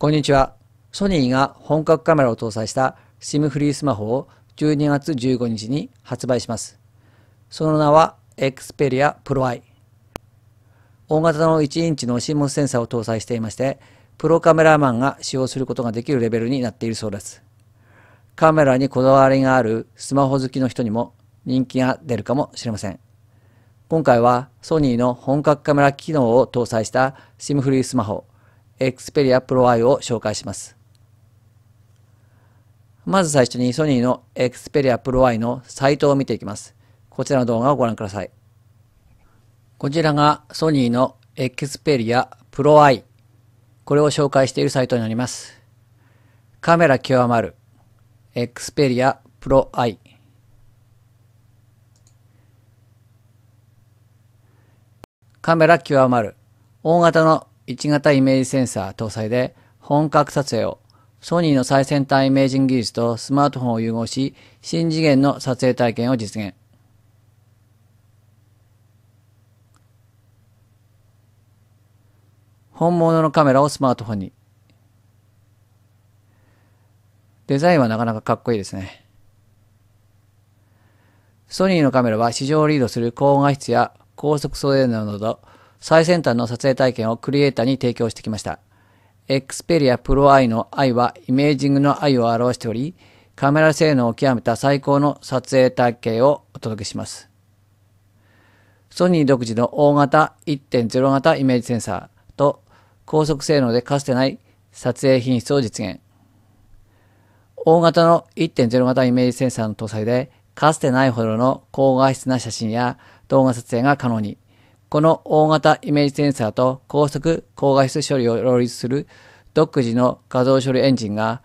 こんにちは。ソニーが本格カメラを搭載した SIM フリースマホを12月15日に発売します。その名は Xperia Pro i。大型の1インチの CMOS センサーを搭載していまして、プロカメラマンが使用することができるレベルになっているそうです。カメラにこだわりがあるスマホ好きの人にも人気が出るかもしれません。今回はソニーの本格カメラ機能を搭載した SIM フリースマホ Xperia Pro I を紹介します。まず最初にソニーの Xperia Pro I のサイトを見ていきます。こちらの動画をご覧ください。こちらがソニーの Xperia Pro I。これを紹介しているサイトになります。カメラ極まる Xperia Pro I。カメラ極まる大型の1型イメージセンサー搭載で本格撮影をソニーの最先端イメージング技術とスマートフォンを融合し新次元の撮影体験を実現本物のカメラをスマートフォンにデザインはなかなかかっこいいですねソニーのカメラは市場をリードする高画質や高速素材など最先端の撮影体験をクリエイターに提供してきました。Xperia Pro i の i はイメージングの愛を表しており、カメラ性能を極めた最高の撮影体系をお届けします。ソニー独自の大型1.0型イメージセンサーと高速性能でかつてない撮影品質を実現。大型の1.0型イメージセンサーの搭載で、かつてないほどの高画質な写真や動画撮影が可能に。この大型イメージセンサーと高速高画質処理を両立する独自の画像処理エンジンが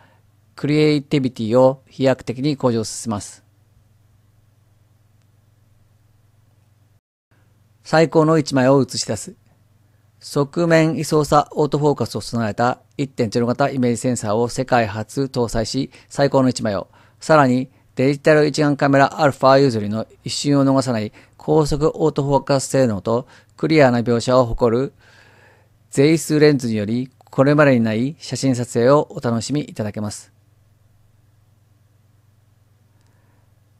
クリエイティビティを飛躍的に向上させます。最高の一枚を映し出す。側面位相差オートフォーカスを備えた1.0型イメージセンサーを世界初搭載し、最高の一枚を、さらにデジタル一眼カメラ α ユーズよりの一瞬を逃さない高速オートフォーカス性能とクリアな描写を誇るゼイスレンズによりこれまでにない写真撮影をお楽しみいただけます。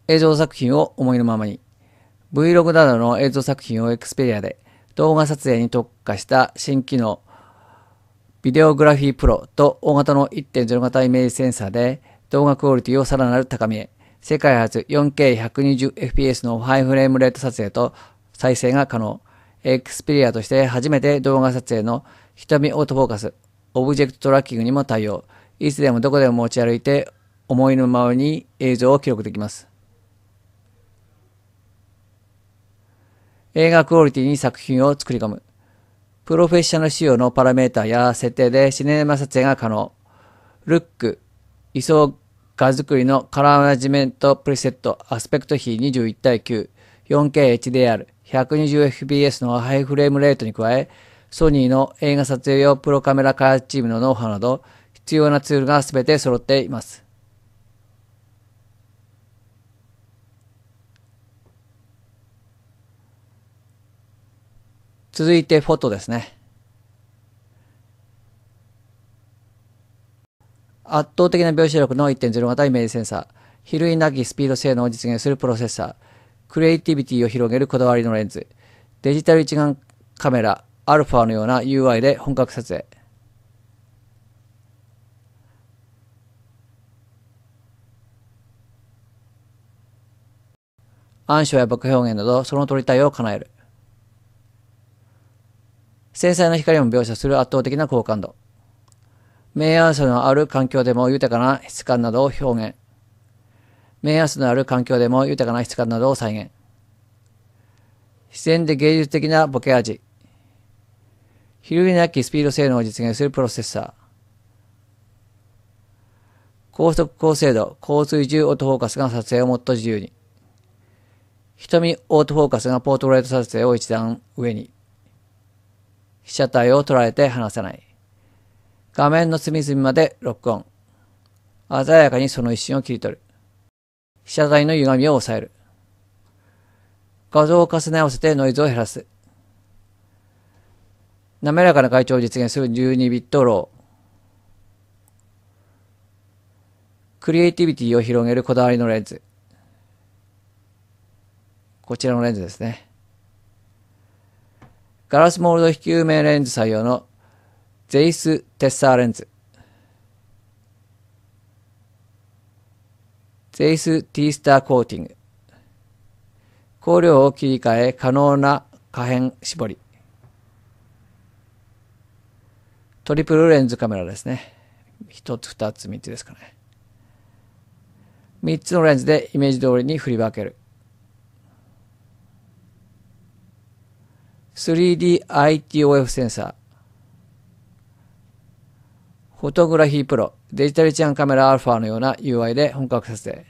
映像作品を思いのままに Vlog などの映像作品を Xperia で動画撮影に特化した新機能ビデオグラフィープロと大型の1.0型イメージセンサーで動画クオリティをさらなる高みへ世界初 4K120fps のハイフレームレート撮影と再生が可能。エクスペリアとして初めて動画撮影の瞳オートフォーカス、オブジェクトトラッキングにも対応。いつでもどこでも持ち歩いて、思いのままに映像を記録できます。映画クオリティに作品を作り込む。プロフェッショナル仕様のパラメータや設定でシネマ撮影が可能。ルック、位相画作りのカラーマネジメントプリセットアスペクト比21対9、4K HDR、120fps のハイフレームレートに加え、ソニーの映画撮影用プロカメラ開発チームのノウハウなど、必要なツールが全て揃っています。続いてフォトですね。圧倒的な描写力の1.0型イメージセンサー、比類なきスピード性能を実現するプロセッサー、クリエイティビティを広げるこだわりのレンズ、デジタル一眼カメラ、アルファのような UI で本格撮影。暗証や爆表現など、その撮りたいを叶える。繊細な光も描写する圧倒的な好感度。明暗差のある環境でも豊かな質感などを表現。明暗差のある環境でも豊かな質感などを再現。自然で芸術的なボケ味。昼類なきスピード性能を実現するプロセッサー。高速高精度、高水中オートフォーカスが撮影をもっと自由に。瞳オートフォーカスがポートレート撮影を一段上に。被写体を捉えて離さない。画面の隅々までロックオン。鮮やかにその一瞬を切り取る。被写体の歪みを抑える。画像を重ね合わせてノイズを減らす。滑らかな外調を実現する12ビットロー。クリエイティビティを広げるこだわりのレンズ。こちらのレンズですね。ガラスモールド非球面レンズ採用のゼイス・テッサーレンズゼイス・ティースターコーティング香料を切り替え可能な可変絞りトリプルレンズカメラですね1つ2つ3つですかね3つのレンズでイメージ通りに振り分ける 3DITOF センサーフォトグラフィープロ、デジタル一眼カメラアルファのような UI で本格撮影。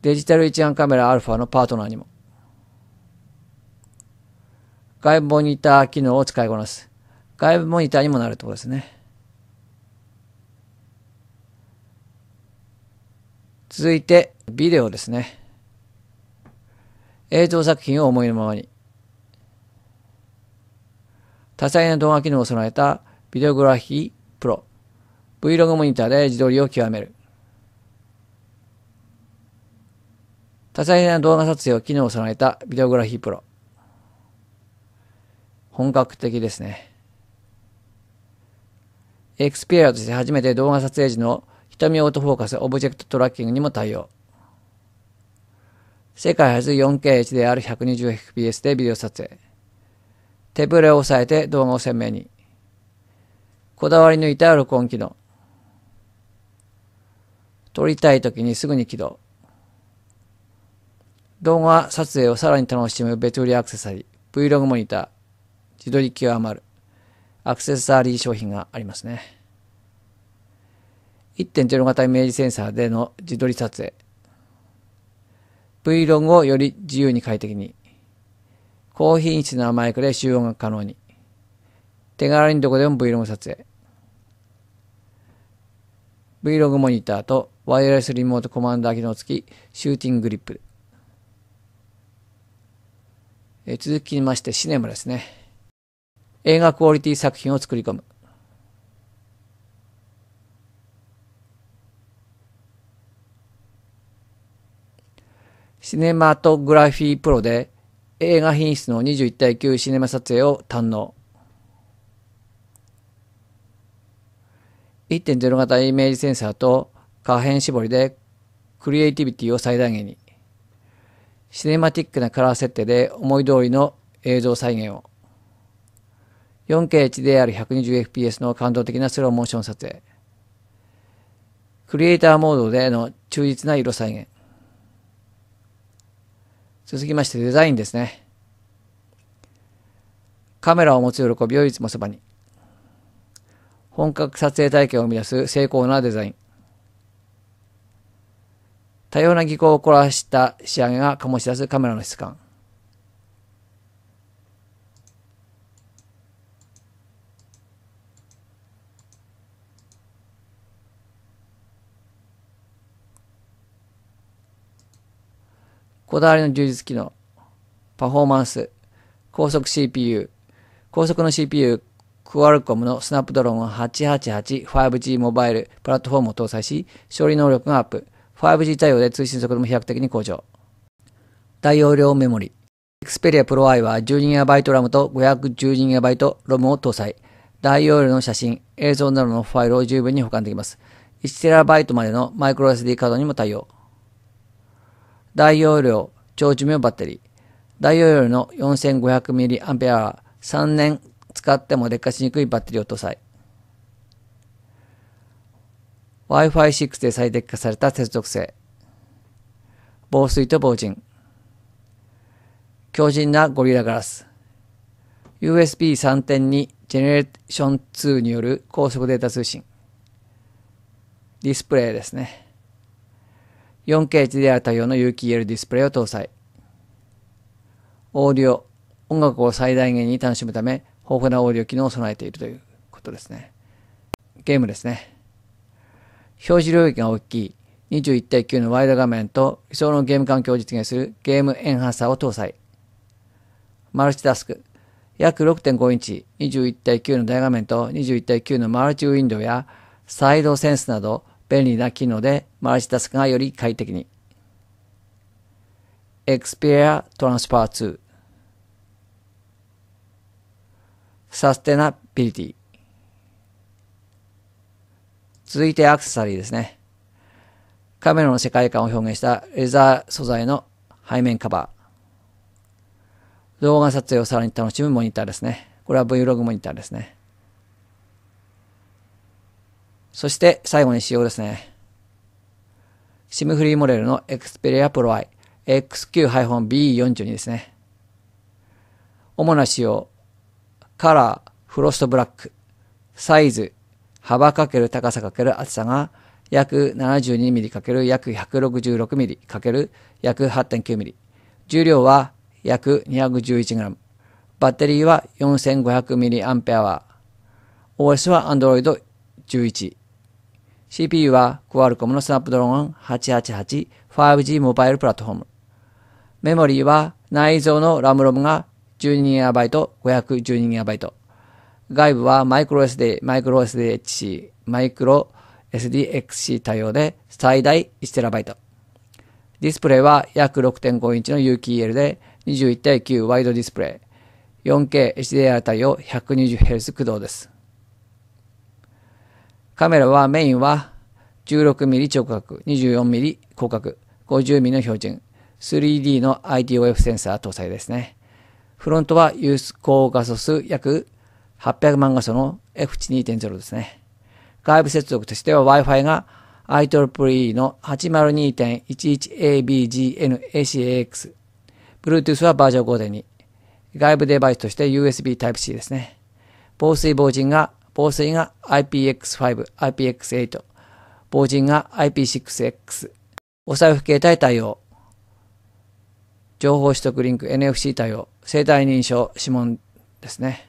デジタル一眼カメラアルファのパートナーにも。外部モニター機能を使いこなす。外部モニターにもなるところですね。続いて、ビデオですね。映像作品を思いのままに。多彩な動画機能を備えたビデオグラフィープロ。Vlog モニターで自撮りを極める。多彩な動画撮影を機能を備えたビデオグラフィープロ。本格的ですね。エクスペアとして初めて動画撮影時の瞳オートフォーカス、オブジェクトトラッキングにも対応。世界初 4KH である 120fps でビデオ撮影。手ぶれを抑えて動画を鮮明に。こだわり抜いた録音機能。撮りたい時にすぐに起動。動画撮影をさらに楽しむ別売りアクセサリー、Vlog モニター、自撮り極ま余る、アクセサリー商品がありますね。1.0型イメージセンサーでの自撮り撮影。Vlog をより自由に快適に。高品質なマイクで収音が可能に。手軽にどこでも Vlog 撮影。Vlog モニターとワイヤレスリモートコマンダー機能付きシューティンググリップ。え続きましてシネマですね。映画クオリティ作品を作り込む。シネマトグラフィープロで映画品質の21対9シネマ撮影を堪能。1.0型イメージセンサーと可変絞りでクリエイティビティを最大限に。シネマティックなカラー設定で思い通りの映像再現を。4KHDR120fps の感動的なスローモーション撮影。クリエイターモードでの忠実な色再現。続きましてデザインですね。カメラを持つ喜びをいつもそばに。本格撮影体験を生み出す精巧なデザイン。多様な技巧を凝らした仕上げが醸し出すカメラの質感。こだわりの充実機能、パフォーマンス、高速 CPU、高速の CPU、クアルコムのスナップドローン888 5G モバイルプラットフォームを搭載し、処理能力がアップ、5G 対応で通信速度も飛躍的に向上。大容量メモリ。Xperia Pro i は 12GB ラムと 512GB ロムを搭載。大容量の写真、映像などのファイルを十分に保管できます。1TB までのマイクロ SD カードにも対応。大容量長寿命バッテリー。大容量の 4500mAh、3年使っても劣化しにくいバッテリーを搭載。Wi-Fi6 で最適化された接続性。防水と防塵。強靭なゴリラガラス。USB3.2 ジェネレーション2による高速データ通信。ディスプレイですね。4K である対応の有機 EL ディスプレイを搭載。オーディオ、音楽を最大限に楽しむため、豊富なオーディオ機能を備えているということですね。ゲームですね。表示領域が大きい21対9のワイド画面と理想のゲーム環境を実現するゲームエンハンサーを搭載。マルチタスク。約6.5インチ21対9の大画面と21対9のマルチウィンドウやサイドセンスなど便利な機能で回し出すがより快適に。x p ス r アト Transfer 2サステナビリティ続いてアクセサリーですね。カメラの世界観を表現したレザー素材の背面カバー。動画撮影をさらに楽しむモニターですね。これは Vlog モニターですね。そして最後に仕様ですね。シムフリーモデルの Xperia Pro i XQ-B42 ですね。主な仕様、カラー、フロストブラック、サイズ、幅×高さ×厚さが約 72mm× 約 166mm× 約 8.9mm。重量は約 211g。バッテリーは 4500mAh。OS は Android 11。CPU は Qualcomm の Snapdragon 888 5G モバイルプラットフォーム。メモリーは内蔵の RAM ロムが 12GB、512GB。外部は microSD、microSDHC、microSDXC 対応で最大 1TB。ディスプレイは約6.5インチの UKEL で21対9ワイドディスプレイ。4K HDR 対応 120Hz 駆動です。カメラはメインは 16mm 直角、24mm 広角、50mm の標準、3D の ITOF センサー搭載ですね。フロントは有効画素数約800万画素の F2.0 ですね。外部接続としては Wi-Fi が IEEE の 802.11ABGNACAX。Bluetooth はバージョン5.2。外部デバイスとして USB Type-C ですね。防水防塵が防水が IPX5、IPX8、防塵が IP6X、お財布携帯対応、情報取得リンク NFC 対応、生体認証指紋ですね。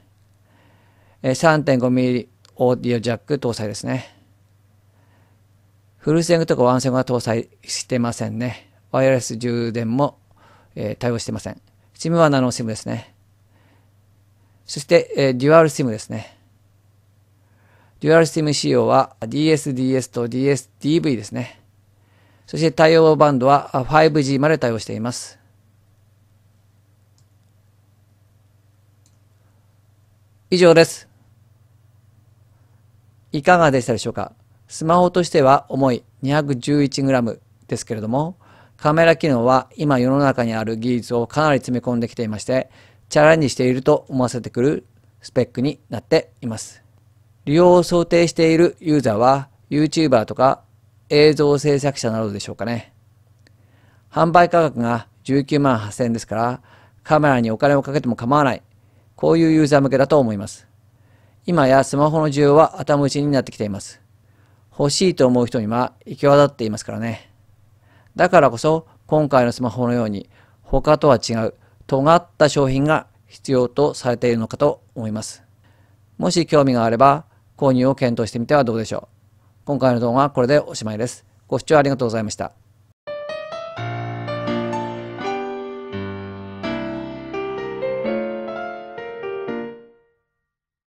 3.5mm オーディオジャック搭載ですね。フルセングとかワンセグは搭載してませんね。ワイヤレス充電も、えー、対応してません。SIM はナノ SIM ですね。そして、えー、デュアル SIM ですね。デュアルシティム仕様は DSDS と DSDV ですね。そして対応バンドは 5G まで対応しています。以上です。いかがでしたでしょうかスマホとしては重い 211g ですけれども、カメラ機能は今世の中にある技術をかなり詰め込んできていまして、チャレンジしていると思わせてくるスペックになっています。利用を想定しているユーザーは YouTuber とか映像制作者などでしょうかね。販売価格が19万8000円ですからカメラにお金をかけても構わない。こういうユーザー向けだと思います。今やスマホの需要は頭打ちになってきています。欲しいと思う人には行き渡っていますからね。だからこそ今回のスマホのように他とは違う尖った商品が必要とされているのかと思います。もし興味があれば購入を検討してみてはどうでしょう。今回の動画はこれでおしまいです。ご視聴ありがとうございました。